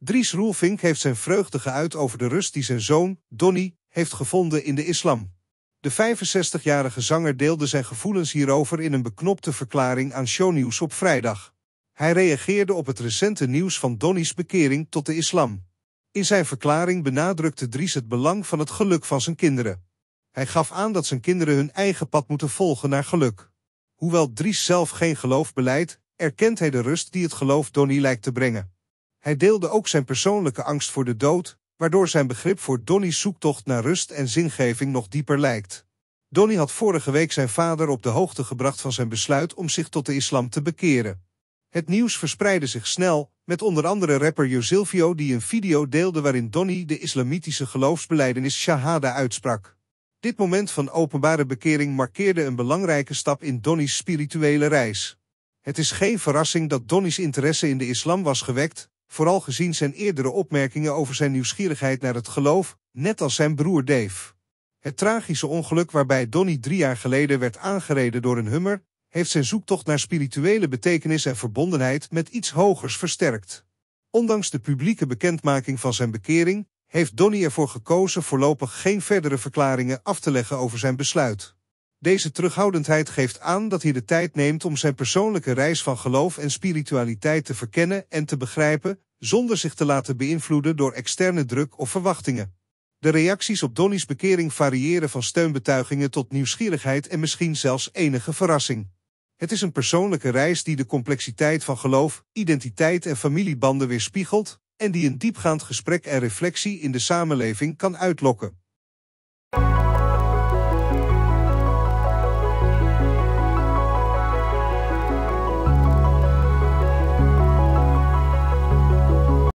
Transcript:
Dries Roelvink heeft zijn vreugde geuit over de rust die zijn zoon, Donny, heeft gevonden in de islam. De 65-jarige zanger deelde zijn gevoelens hierover in een beknopte verklaring aan Shownieuws op vrijdag. Hij reageerde op het recente nieuws van Donny's bekering tot de islam. In zijn verklaring benadrukte Dries het belang van het geluk van zijn kinderen. Hij gaf aan dat zijn kinderen hun eigen pad moeten volgen naar geluk. Hoewel Dries zelf geen geloof beleidt, erkent hij de rust die het geloof Donny lijkt te brengen. Hij deelde ook zijn persoonlijke angst voor de dood, waardoor zijn begrip voor Donnie's zoektocht naar rust en zingeving nog dieper lijkt. Donnie had vorige week zijn vader op de hoogte gebracht van zijn besluit om zich tot de islam te bekeren. Het nieuws verspreidde zich snel, met onder andere rapper Josilvio die een video deelde waarin Donnie de islamitische geloofsbeleidenis Shahada uitsprak. Dit moment van openbare bekering markeerde een belangrijke stap in Donnie's spirituele reis. Het is geen verrassing dat Donnie's interesse in de islam was gewekt, vooral gezien zijn eerdere opmerkingen over zijn nieuwsgierigheid naar het geloof, net als zijn broer Dave. Het tragische ongeluk waarbij Donnie drie jaar geleden werd aangereden door een hummer, heeft zijn zoektocht naar spirituele betekenis en verbondenheid met iets hogers versterkt. Ondanks de publieke bekendmaking van zijn bekering, heeft Donnie ervoor gekozen voorlopig geen verdere verklaringen af te leggen over zijn besluit. Deze terughoudendheid geeft aan dat hij de tijd neemt om zijn persoonlijke reis van geloof en spiritualiteit te verkennen en te begrijpen, zonder zich te laten beïnvloeden door externe druk of verwachtingen. De reacties op Donnie's bekering variëren van steunbetuigingen tot nieuwsgierigheid en misschien zelfs enige verrassing. Het is een persoonlijke reis die de complexiteit van geloof, identiteit en familiebanden weerspiegelt en die een diepgaand gesprek en reflectie in de samenleving kan uitlokken.